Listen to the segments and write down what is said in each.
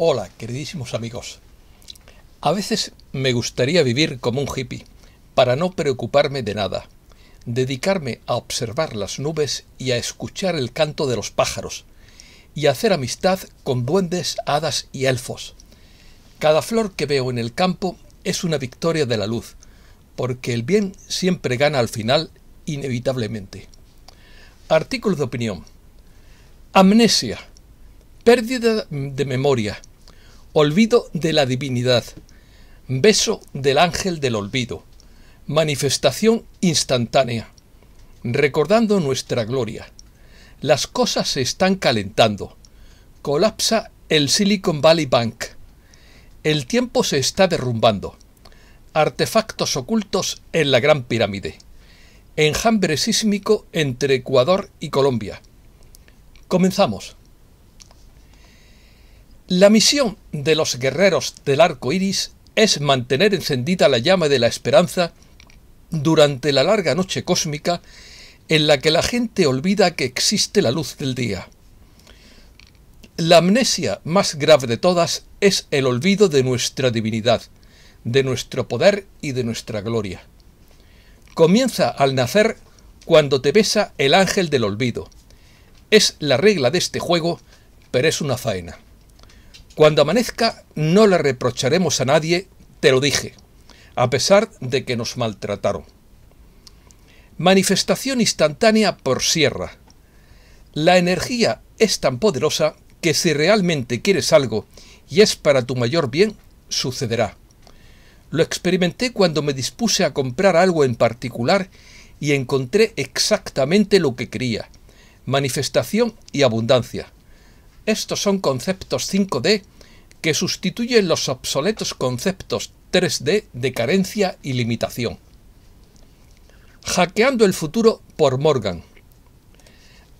Hola, queridísimos amigos. A veces me gustaría vivir como un hippie, para no preocuparme de nada, dedicarme a observar las nubes y a escuchar el canto de los pájaros, y hacer amistad con duendes, hadas y elfos. Cada flor que veo en el campo es una victoria de la luz, porque el bien siempre gana al final, inevitablemente. Artículo de opinión. Amnesia. Pérdida de memoria. Olvido de la divinidad. Beso del ángel del olvido. Manifestación instantánea. Recordando nuestra gloria. Las cosas se están calentando. Colapsa el Silicon Valley Bank. El tiempo se está derrumbando. Artefactos ocultos en la Gran Pirámide. Enjambre sísmico entre Ecuador y Colombia. Comenzamos. La misión de los guerreros del arco iris es mantener encendida la llama de la esperanza durante la larga noche cósmica en la que la gente olvida que existe la luz del día. La amnesia más grave de todas es el olvido de nuestra divinidad, de nuestro poder y de nuestra gloria. Comienza al nacer cuando te besa el ángel del olvido. Es la regla de este juego, pero es una faena. Cuando amanezca no le reprocharemos a nadie, te lo dije, a pesar de que nos maltrataron. Manifestación instantánea por sierra. La energía es tan poderosa que si realmente quieres algo y es para tu mayor bien, sucederá. Lo experimenté cuando me dispuse a comprar algo en particular y encontré exactamente lo que quería. Manifestación y abundancia. Estos son conceptos 5D que sustituyen los obsoletos conceptos 3D de carencia y limitación. Hackeando el futuro por Morgan.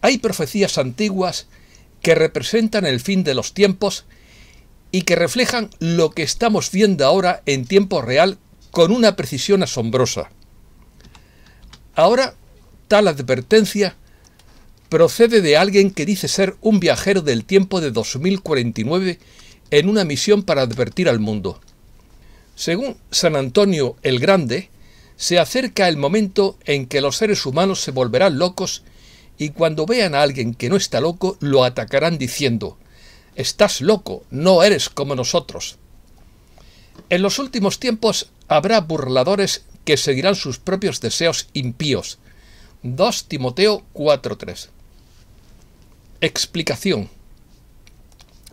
Hay profecías antiguas que representan el fin de los tiempos y que reflejan lo que estamos viendo ahora en tiempo real con una precisión asombrosa. Ahora, tal advertencia procede de alguien que dice ser un viajero del tiempo de 2049 en una misión para advertir al mundo. Según San Antonio el Grande, se acerca el momento en que los seres humanos se volverán locos y cuando vean a alguien que no está loco lo atacarán diciendo, Estás loco, no eres como nosotros. En los últimos tiempos habrá burladores que seguirán sus propios deseos impíos. 2 Timoteo 4.3 Explicación.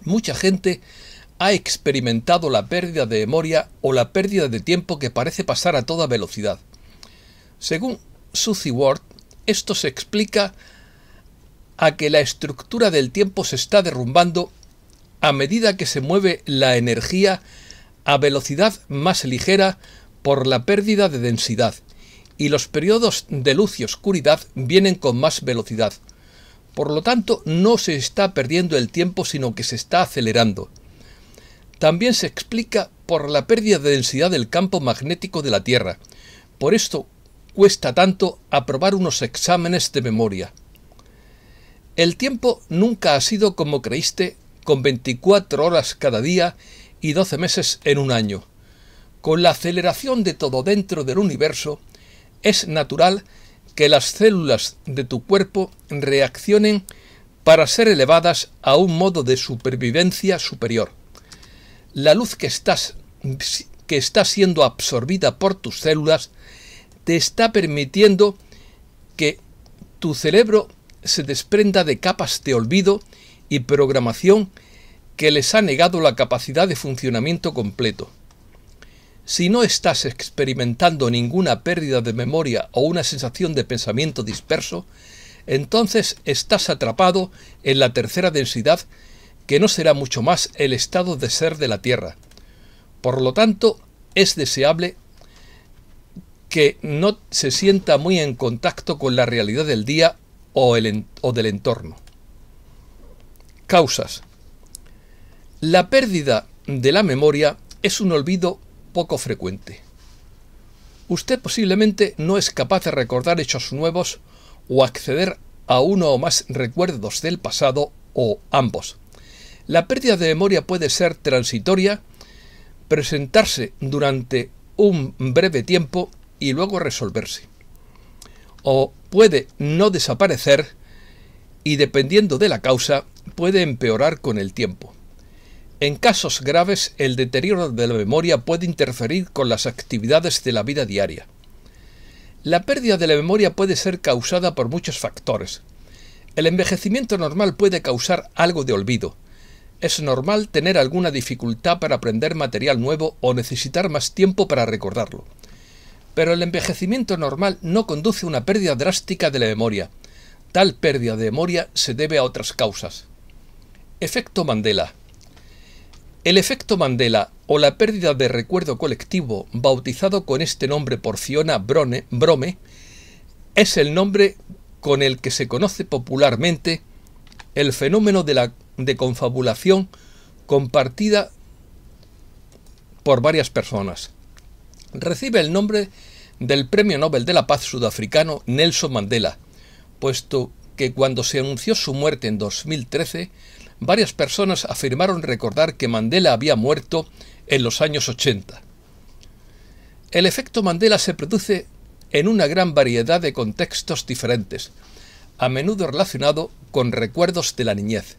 Mucha gente ha experimentado la pérdida de memoria o la pérdida de tiempo que parece pasar a toda velocidad. Según Susie Ward, esto se explica a que la estructura del tiempo se está derrumbando a medida que se mueve la energía a velocidad más ligera por la pérdida de densidad y los periodos de luz y oscuridad vienen con más velocidad. Por lo tanto, no se está perdiendo el tiempo, sino que se está acelerando. También se explica por la pérdida de densidad del campo magnético de la Tierra. Por esto cuesta tanto aprobar unos exámenes de memoria. El tiempo nunca ha sido como creíste, con 24 horas cada día y 12 meses en un año. Con la aceleración de todo dentro del universo, es natural que las células de tu cuerpo reaccionen para ser elevadas a un modo de supervivencia superior. La luz que, estás, que está siendo absorbida por tus células te está permitiendo que tu cerebro se desprenda de capas de olvido y programación que les ha negado la capacidad de funcionamiento completo. Si no estás experimentando ninguna pérdida de memoria o una sensación de pensamiento disperso, entonces estás atrapado en la tercera densidad que no será mucho más el estado de ser de la Tierra. Por lo tanto, es deseable que no se sienta muy en contacto con la realidad del día o, del entorno. Causas. La pérdida de la memoria es un olvido poco frecuente. Usted posiblemente no es capaz de recordar hechos nuevos o acceder a uno o más recuerdos del pasado o ambos. La pérdida de memoria puede ser transitoria, presentarse durante un breve tiempo y luego resolverse. O puede no desaparecer y dependiendo de la causa puede empeorar con el tiempo. En casos graves, el deterioro de la memoria puede interferir con las actividades de la vida diaria. La pérdida de la memoria puede ser causada por muchos factores. El envejecimiento normal puede causar algo de olvido. Es normal tener alguna dificultad para aprender material nuevo o necesitar más tiempo para recordarlo. Pero el envejecimiento normal no conduce a una pérdida drástica de la memoria. Tal pérdida de memoria se debe a otras causas. Efecto Mandela. El efecto Mandela o la pérdida de recuerdo colectivo, bautizado con este nombre por Fiona Brone, Brome, es el nombre con el que se conoce popularmente el fenómeno de la de confabulación compartida por varias personas. Recibe el nombre del Premio Nobel de la Paz sudafricano Nelson Mandela, puesto que cuando se anunció su muerte en 2013, varias personas afirmaron recordar que Mandela había muerto en los años 80. El efecto Mandela se produce en una gran variedad de contextos diferentes, a menudo relacionado con recuerdos de la niñez.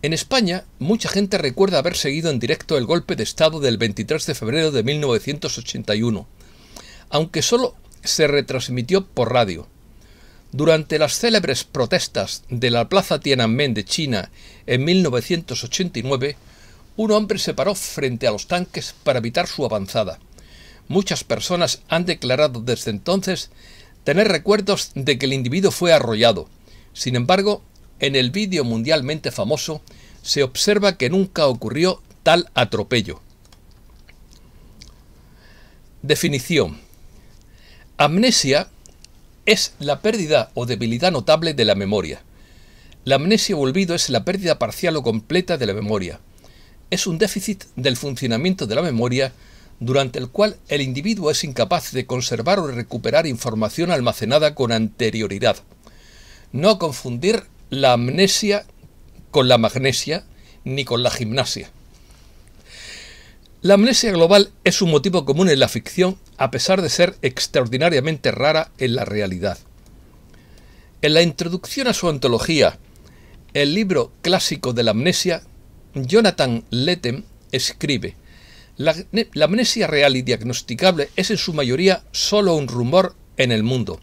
En España, mucha gente recuerda haber seguido en directo el golpe de Estado del 23 de febrero de 1981, aunque solo se retransmitió por radio. Durante las célebres protestas de la Plaza Tiananmen de China en 1989, un hombre se paró frente a los tanques para evitar su avanzada. Muchas personas han declarado desde entonces tener recuerdos de que el individuo fue arrollado. Sin embargo, en el vídeo mundialmente famoso se observa que nunca ocurrió tal atropello. Definición. Amnesia es la pérdida o debilidad notable de la memoria. La amnesia o olvido es la pérdida parcial o completa de la memoria. Es un déficit del funcionamiento de la memoria durante el cual el individuo es incapaz de conservar o recuperar información almacenada con anterioridad. No confundir la amnesia con la magnesia ni con la gimnasia. La amnesia global es un motivo común en la ficción a pesar de ser extraordinariamente rara en la realidad. En la introducción a su antología, el libro clásico de la amnesia, Jonathan Lethem escribe, la, la, amnesia real y diagnosticable es en su mayoría solo un rumor en el mundo.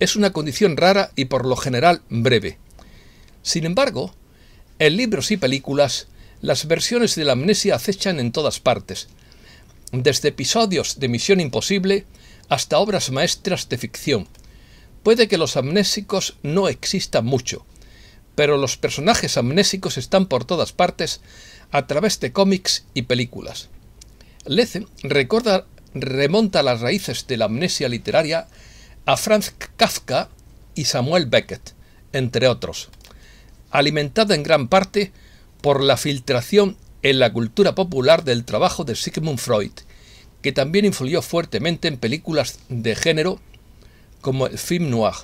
Es una condición rara y por lo general breve. Sin embargo, en libros y películas las versiones de la amnesia acechan en todas partes, desde episodios de Misión Imposible hasta obras maestras de ficción. Puede que los amnésicos no existan mucho, pero los personajes amnésicos están por todas partes a través de cómics y películas. Lece remonta las raíces de la amnesia literaria a Franz Kafka y Samuel Beckett, entre otros, alimentada en gran parte por la filtración en la cultura popular del trabajo de Sigmund Freud, que también influyó fuertemente en películas de género como el film noir.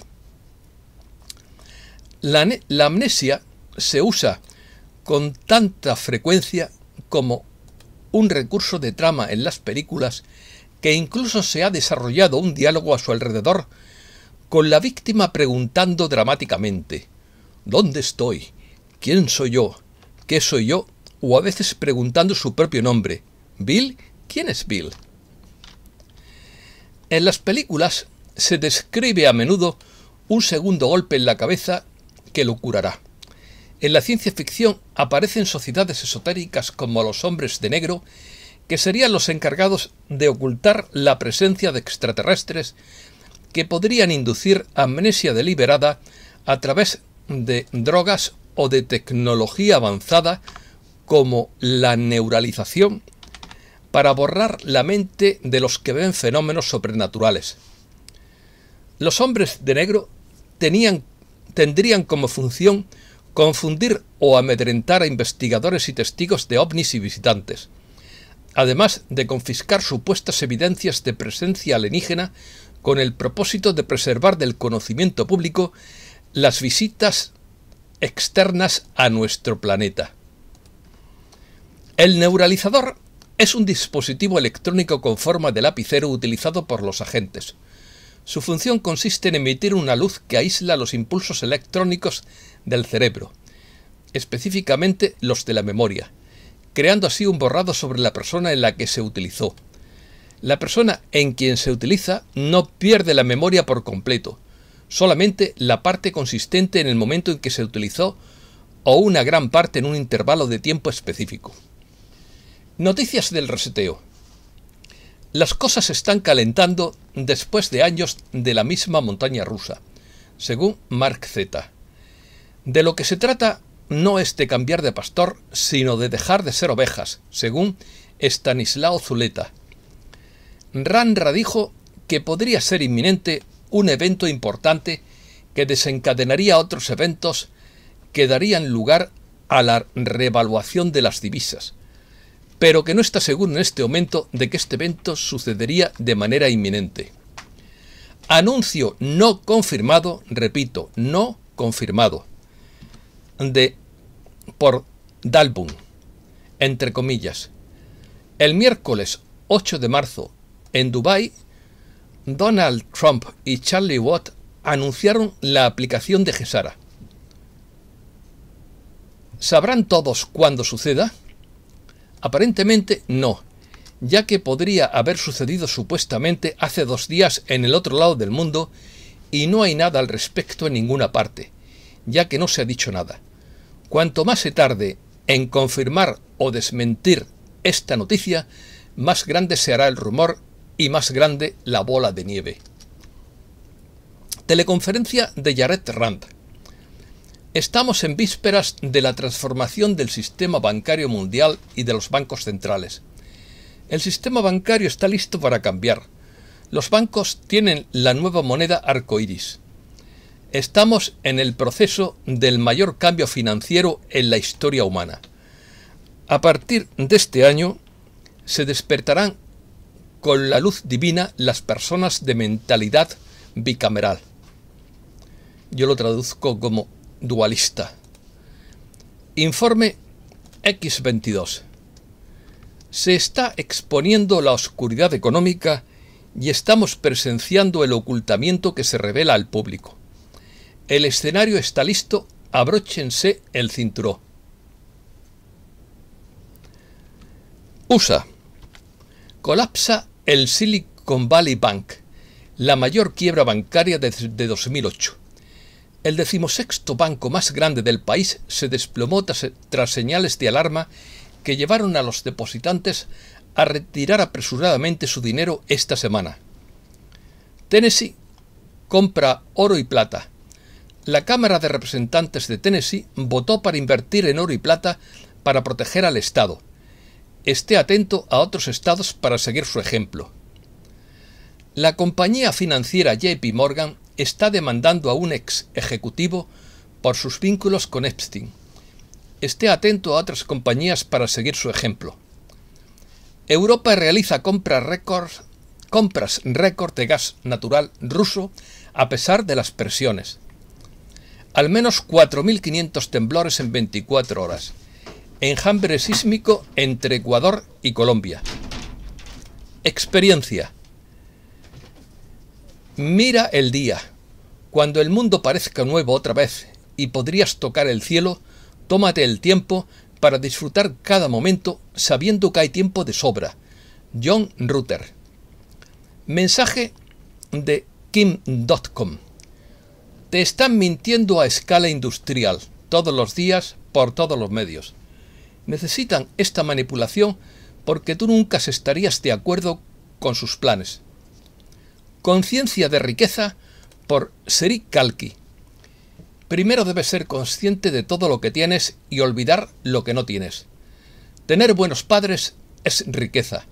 La, amnesia se usa con tanta frecuencia como un recurso de trama en las películas que incluso se ha desarrollado un diálogo a su alrededor con la víctima preguntando dramáticamente ¿Dónde estoy? ¿Quién soy yo? ¿qué soy yo? o a veces preguntando su propio nombre. ¿Bill? ¿Quién es Bill? En las películas se describe a menudo un segundo golpe en la cabeza que lo curará. En la ciencia ficción aparecen sociedades esotéricas como los hombres de negro, que serían los encargados de ocultar la presencia de extraterrestres que podrían inducir amnesia deliberada a través de drogas o de tecnología avanzada como la neuralización para borrar la mente de los que ven fenómenos sobrenaturales. Los hombres de negro tenían, tendrían como función confundir o amedrentar a investigadores y testigos de ovnis y visitantes, además de confiscar supuestas evidencias de presencia alienígena con el propósito de preservar del conocimiento público las visitas externas a nuestro planeta. El neuralizador es un dispositivo electrónico con forma de lapicero utilizado por los agentes. Su función consiste en emitir una luz que aísla los impulsos electrónicos del cerebro, específicamente los de la memoria, creando así un borrado sobre la persona en la que se utilizó. La persona en quien se utiliza no pierde la memoria por completo, solamente la parte consistente en el momento en que se utilizó o una gran parte en un intervalo de tiempo específico. Noticias del reseteo. Las cosas se están calentando después de años de la misma montaña rusa, según Mark Z. De lo que se trata no es de cambiar de pastor, sino de dejar de ser ovejas, según Stanislao Zuleta. Ranra dijo que podría ser inminente un evento importante que desencadenaría otros eventos que darían lugar a la revaluación de las divisas, pero que no está seguro en este momento de que este evento sucedería de manera inminente. Anuncio no confirmado, repito, no confirmado, de por Dalbum, entre comillas. El miércoles 8 de marzo, en Dubái, Donald Trump y Charlie Watt anunciaron la aplicación de Gesara. ¿Sabrán todos cuándo suceda? Aparentemente no, ya que podría haber sucedido supuestamente hace dos días en el otro lado del mundo y no hay nada al respecto en ninguna parte, ya que no se ha dicho nada. Cuanto más se tarde en confirmar o desmentir esta noticia, más grande se hará el rumor y más grande la bola de nieve. Teleconferencia de Jared Rand. Estamos en vísperas de la transformación del sistema bancario mundial y de los bancos centrales. El sistema bancario está listo para cambiar. Los bancos tienen la nueva moneda iris. Estamos en el proceso del mayor cambio financiero en la historia humana. A partir de este año se despertarán con la luz divina las personas de mentalidad bicameral. Yo lo traduzco como dualista. Informe X22. Se está exponiendo la oscuridad económica y estamos presenciando el ocultamiento que se revela al público. El escenario está listo, abróchense el cinturón. USA. Colapsa el Silicon Valley Bank, la mayor quiebra bancaria desde 2008. El decimosexto banco más grande del país se desplomó tras, tras señales de alarma que llevaron a los depositantes a retirar apresuradamente su dinero esta semana. Tennessee compra oro y plata. La Cámara de Representantes de Tennessee votó para invertir en oro y plata para proteger al Estado esté atento a otros estados para seguir su ejemplo. La compañía financiera JP Morgan está demandando a un ex ejecutivo por sus vínculos con Epstein. Esté atento a otras compañías para seguir su ejemplo. Europa realiza compras récord, de gas natural ruso a pesar de las presiones. Al menos 4.500 temblores en 24 horas. Enjambre sísmico entre Ecuador y Colombia. Experiencia. Mira el día. Cuando el mundo parezca nuevo otra vez y podrías tocar el cielo, tómate el tiempo para disfrutar cada momento sabiendo que hay tiempo de sobra. John Rutter. Mensaje de Kim.com. Te están mintiendo a escala industrial, todos los días, por todos los medios necesitan esta manipulación porque tú nunca estarías de acuerdo con sus planes. Conciencia de riqueza por Seri Kalki. Primero debes ser consciente de todo lo que tienes y olvidar lo que no tienes. Tener buenos padres es riqueza.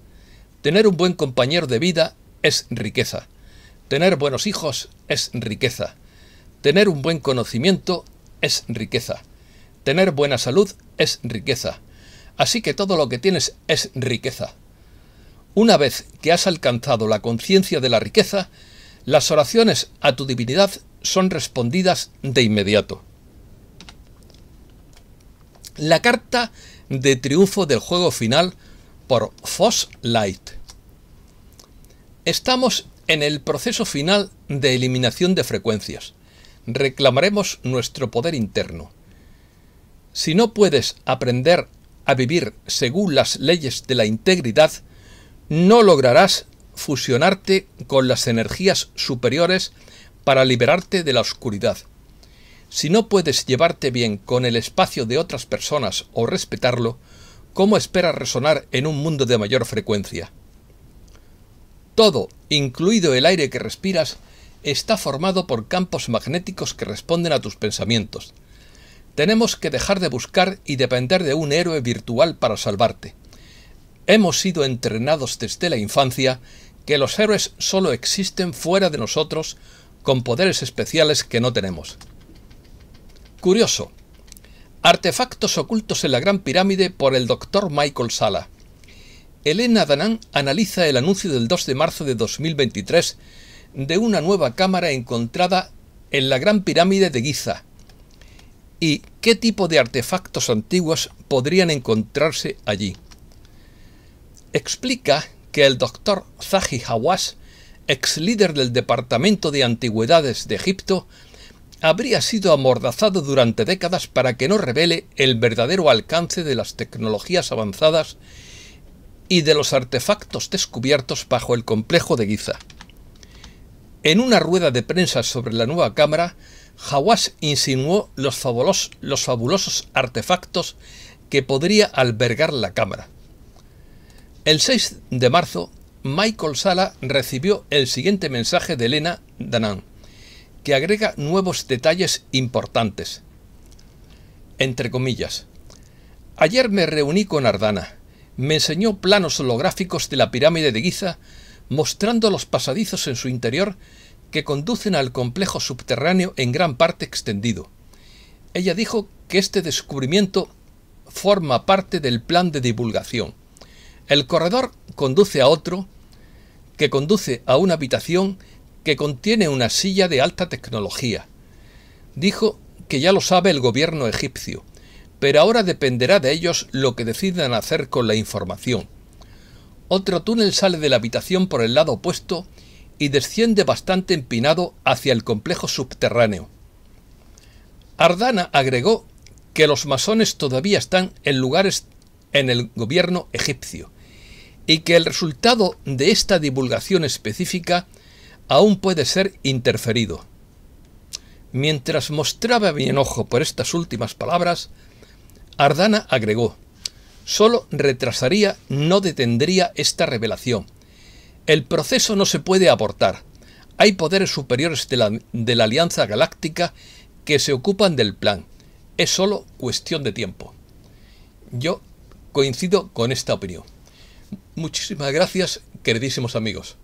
Tener un buen compañero de vida es riqueza. Tener buenos hijos es riqueza. Tener un buen conocimiento es riqueza. Tener buena salud es riqueza. Así que todo lo que tienes es riqueza. Una vez que has alcanzado la conciencia de la riqueza, las oraciones a tu divinidad son respondidas de inmediato. La carta de triunfo del juego final por Foss Light. Estamos en el proceso final de eliminación de frecuencias. Reclamaremos nuestro poder interno. Si no puedes aprender a vivir según las leyes de la integridad, no lograrás fusionarte con las energías superiores para liberarte de la oscuridad. Si no puedes llevarte bien con el espacio de otras personas o respetarlo, ¿cómo esperas resonar en un mundo de mayor frecuencia? Todo, incluido el aire que respiras, está formado por campos magnéticos que responden a tus pensamientos. Tenemos que dejar de buscar y depender de un héroe virtual para salvarte. Hemos sido entrenados desde la infancia que los héroes solo existen fuera de nosotros con poderes especiales que no tenemos. Curioso. Artefactos ocultos en la Gran Pirámide por el Dr. Michael Sala. Elena Danan analiza el anuncio del 2 de marzo de 2023 de una nueva cámara encontrada en la Gran Pirámide de Giza, y qué tipo de artefactos antiguos podrían encontrarse allí. Explica que el doctor Zahi Hawass, ex líder del Departamento de Antigüedades de Egipto, habría sido amordazado durante décadas para que no revele el verdadero alcance de las tecnologías avanzadas y de los artefactos descubiertos bajo el complejo de Giza. En una rueda de prensa sobre la nueva cámara, Hawass insinuó los fabulosos, artefactos que podría albergar la cámara. El 6 de marzo, Michael Sala recibió el siguiente mensaje de Elena Danan, que agrega nuevos detalles importantes. Entre comillas. Ayer me reuní con Ardana. Me enseñó planos holográficos de la pirámide de Giza, mostrando los pasadizos en su interior que conducen al complejo subterráneo en gran parte extendido. Ella dijo que este descubrimiento forma parte del plan de divulgación. El corredor conduce a otro que conduce a una habitación que contiene una silla de alta tecnología. Dijo que ya lo sabe el gobierno egipcio, pero ahora dependerá de ellos lo que decidan hacer con la información. Otro túnel sale de la habitación por el lado opuesto y desciende bastante empinado hacia el complejo subterráneo. Ardana agregó que los masones todavía están en lugares en el gobierno egipcio y que el resultado de esta divulgación específica aún puede ser interferido. Mientras mostraba mi enojo por estas últimas palabras, Ardana agregó, solo retrasaría, no detendría esta revelación, el proceso no se puede abortar. Hay poderes superiores de la, Alianza Galáctica que se ocupan del plan. Es solo cuestión de tiempo. Yo coincido con esta opinión. Muchísimas gracias, queridísimos amigos.